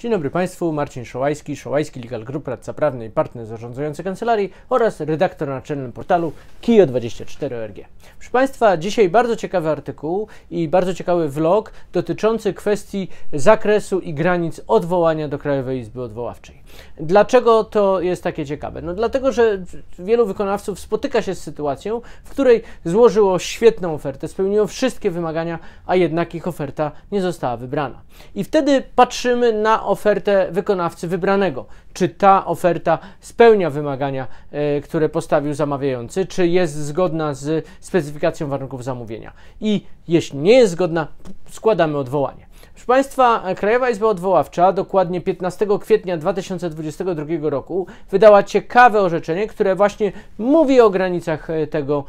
Dzień dobry Państwu, Marcin Szołajski, Szołajski Legal Group, radca prawny i partner zarządzający kancelarii oraz redaktor naczelny portalu kio 24 Proszę Państwa, dzisiaj bardzo ciekawy artykuł i bardzo ciekawy vlog dotyczący kwestii zakresu i granic odwołania do Krajowej Izby Odwoławczej. Dlaczego to jest takie ciekawe? No dlatego, że wielu wykonawców spotyka się z sytuacją, w której złożyło świetną ofertę, spełniło wszystkie wymagania, a jednak ich oferta nie została wybrana. I wtedy patrzymy na ofertę wykonawcy wybranego. Czy ta oferta spełnia wymagania, e, które postawił zamawiający, czy jest zgodna z specyfikacją warunków zamówienia. I jeśli nie jest zgodna, składamy odwołanie. Proszę Państwa, Krajowa Izba Odwoławcza dokładnie 15 kwietnia 2022 roku wydała ciekawe orzeczenie, które właśnie mówi o granicach e, tego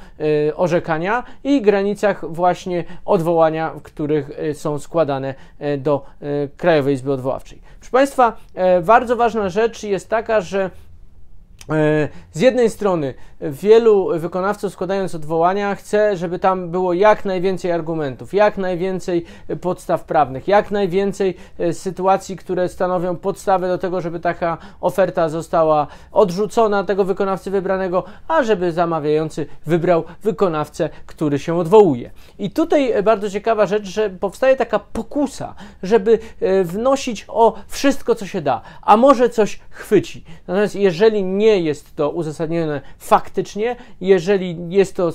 e, orzekania i granicach właśnie odwołania, w których e, są składane do Krajowej Izby Odwoławczej. Proszę Państwa, bardzo ważna rzecz jest taka, że E, z jednej strony wielu wykonawców składając odwołania chce, żeby tam było jak najwięcej argumentów, jak najwięcej podstaw prawnych, jak najwięcej e, sytuacji, które stanowią podstawę do tego, żeby taka oferta została odrzucona tego wykonawcy wybranego, a żeby zamawiający wybrał wykonawcę, który się odwołuje. I tutaj e, bardzo ciekawa rzecz, że powstaje taka pokusa, żeby wnosić o wszystko, co się da, a może coś chwyci. Natomiast jeżeli nie nie jest to uzasadnione faktycznie, jeżeli jest to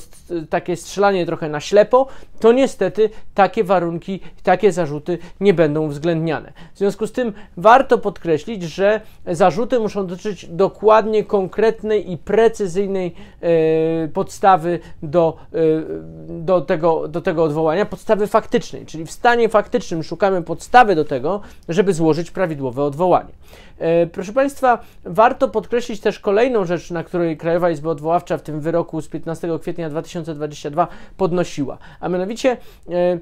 takie strzelanie trochę na ślepo, to niestety takie warunki, takie zarzuty nie będą uwzględniane. W związku z tym warto podkreślić, że zarzuty muszą dotyczyć dokładnie konkretnej i precyzyjnej e, podstawy do, e, do, tego, do tego odwołania, podstawy faktycznej, czyli w stanie faktycznym szukamy podstawy do tego, żeby złożyć prawidłowe odwołanie. E, proszę Państwa, warto podkreślić też kolejną rzecz, na której Krajowa Izba Odwoławcza w tym wyroku z 15 kwietnia 2022 podnosiła, a mianowicie e,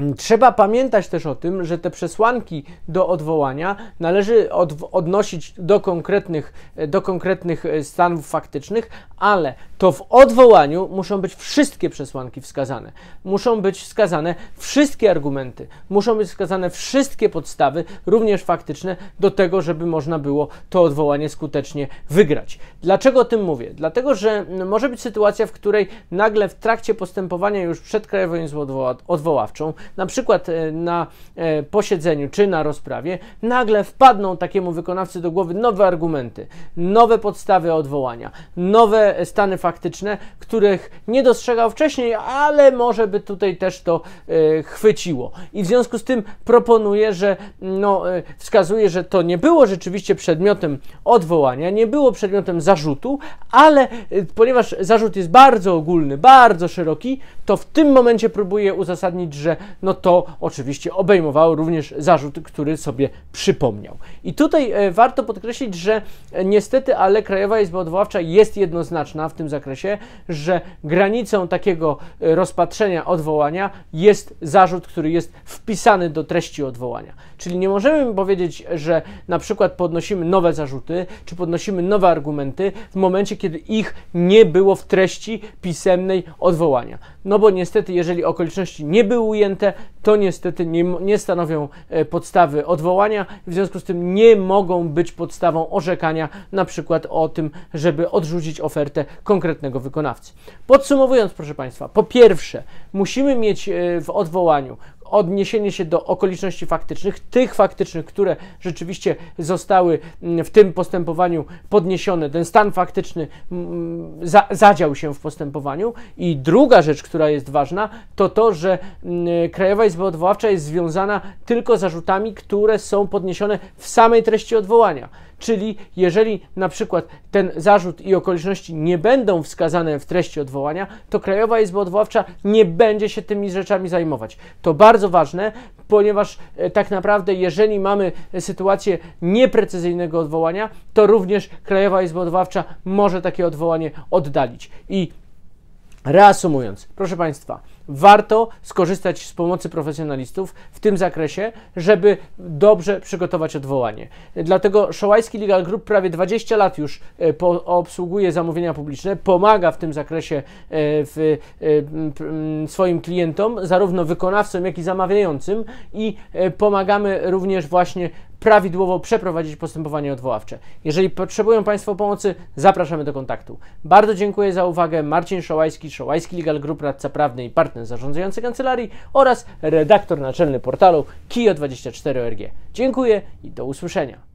Mm, trzeba pamiętać też o tym, że te przesłanki do odwołania należy od, odnosić do konkretnych, e, do konkretnych e, stanów faktycznych, ale to w odwołaniu muszą być wszystkie przesłanki wskazane. Muszą być wskazane wszystkie argumenty, muszą być wskazane wszystkie podstawy, również faktyczne, do tego, żeby można było to odwołanie skutecznie wygrać. Dlaczego o tym mówię? Dlatego, że może być sytuacja, w której nagle w trakcie postępowania już przed Krajową Izbą Odwoławczą na przykład e, na e, posiedzeniu czy na rozprawie nagle wpadną takiemu wykonawcy do głowy nowe argumenty, nowe podstawy odwołania, nowe stany faktyczne, których nie dostrzegał wcześniej, ale może by tutaj też to e, chwyciło. I w związku z tym proponuję, że no, wskazuje, że to nie było rzeczywiście przedmiotem odwołania, nie było przedmiotem zarzutu, ale ponieważ zarzut jest bardzo ogólny, bardzo szeroki, to w tym momencie próbuje uzasadnić, że no to oczywiście obejmowało również zarzut, który sobie przypomniał. I tutaj e, warto podkreślić, że e, niestety, ale Krajowa Izba Odwoławcza jest jednoznaczna w tym zakresie, że granicą takiego e, rozpatrzenia odwołania jest zarzut, który jest wpisany do treści odwołania. Czyli nie możemy powiedzieć, że na przykład podnosimy nowe zarzuty, czy podnosimy nowe argumenty w momencie, kiedy ich nie było w treści pisemnej odwołania. No bo niestety, jeżeli okoliczności nie były ujęte, przyjęte, to niestety nie, nie stanowią e, podstawy odwołania, w związku z tym nie mogą być podstawą orzekania, na przykład o tym, żeby odrzucić ofertę konkretnego wykonawcy. Podsumowując, proszę Państwa, po pierwsze, musimy mieć e, w odwołaniu odniesienie się do okoliczności faktycznych, tych faktycznych, które rzeczywiście zostały mm, w tym postępowaniu podniesione, ten stan faktyczny mm, za, zadział się w postępowaniu. I druga rzecz, która jest ważna, to to, że mm, Krajowa Izba Odwoławcza jest związana tylko zarzutami, które są podniesione w samej treści odwołania. Czyli jeżeli na przykład ten zarzut i okoliczności nie będą wskazane w treści odwołania, to Krajowa Izba Odwoławcza nie będzie się tymi rzeczami zajmować. To bardzo ważne, ponieważ e, tak naprawdę, jeżeli mamy sytuację nieprecyzyjnego odwołania, to również Krajowa Izba Odwoławcza może takie odwołanie oddalić. I reasumując, proszę Państwa, warto skorzystać z pomocy profesjonalistów w tym zakresie, żeby dobrze przygotować odwołanie. Dlatego Szołajski Legal Group prawie 20 lat już e, po, obsługuje zamówienia publiczne, pomaga w tym zakresie e, w, w, e, swoim klientom, zarówno wykonawcom, jak i zamawiającym i pomagamy również właśnie prawidłowo przeprowadzić postępowanie odwoławcze. Jeżeli potrzebują Państwo pomocy, zapraszamy do kontaktu. Bardzo dziękuję za uwagę. Marcin Szołajski, Szołajski Legal Group, radca prawny i partner zarządzający kancelarii oraz redaktor naczelny portalu kio rg. Dziękuję i do usłyszenia.